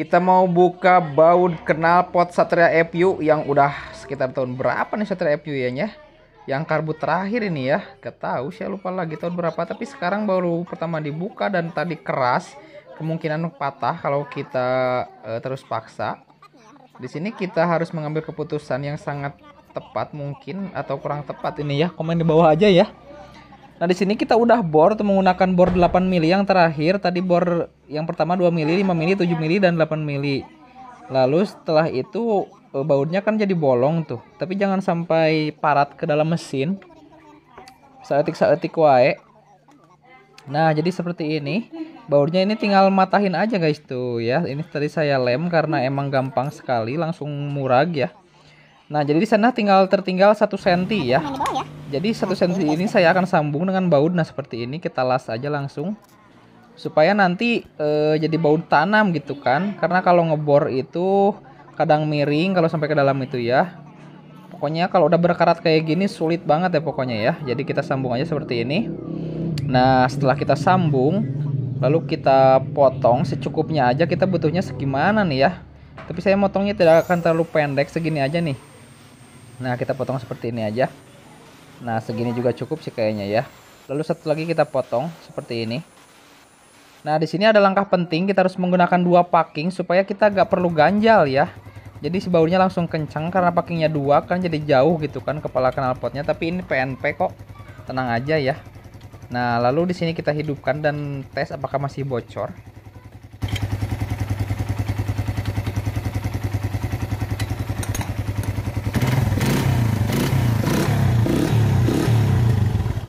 Kita mau buka baut knalpot Satria FU yang udah sekitar tahun berapa nih Satria FU ya nya? Yang karbu terakhir ini ya. Gak tahu saya lupa lagi tahun berapa tapi sekarang baru pertama dibuka dan tadi keras, kemungkinan patah kalau kita uh, terus paksa. Di sini kita harus mengambil keputusan yang sangat tepat mungkin atau kurang tepat ini ya. Komen di bawah aja ya. Nah, di sini kita udah bor menggunakan bor 8 mili yang terakhir. Tadi bor yang pertama 2 mili, 5 mili, 7 mili dan 8 mili. Lalu setelah itu eh, bautnya kan jadi bolong tuh. Tapi jangan sampai parat ke dalam mesin. Saetik-saetik wae. Nah, jadi seperti ini. Bautnya ini tinggal matahin aja guys tuh ya. Ini tadi saya lem karena emang gampang sekali langsung murag ya. Nah, jadi di sana tinggal tertinggal satu senti ya. ya. Jadi satu senti ini saya akan sambung dengan baut nah seperti ini kita las aja langsung supaya nanti e, jadi bau tanam gitu kan karena kalau ngebor itu kadang miring kalau sampai ke dalam itu ya pokoknya kalau udah berkarat kayak gini sulit banget ya pokoknya ya jadi kita sambung aja seperti ini nah setelah kita sambung lalu kita potong secukupnya aja kita butuhnya segimana nih ya tapi saya motongnya tidak akan terlalu pendek segini aja nih nah kita potong seperti ini aja nah segini juga cukup sih kayaknya ya lalu satu lagi kita potong seperti ini Nah, di sini ada langkah penting, kita harus menggunakan dua packing supaya kita gak perlu ganjal ya. Jadi si baunya langsung kencang karena packingnya dua kan jadi jauh gitu kan kepala knalpotnya. Tapi ini PNP kok, tenang aja ya. Nah, lalu di sini kita hidupkan dan tes apakah masih bocor.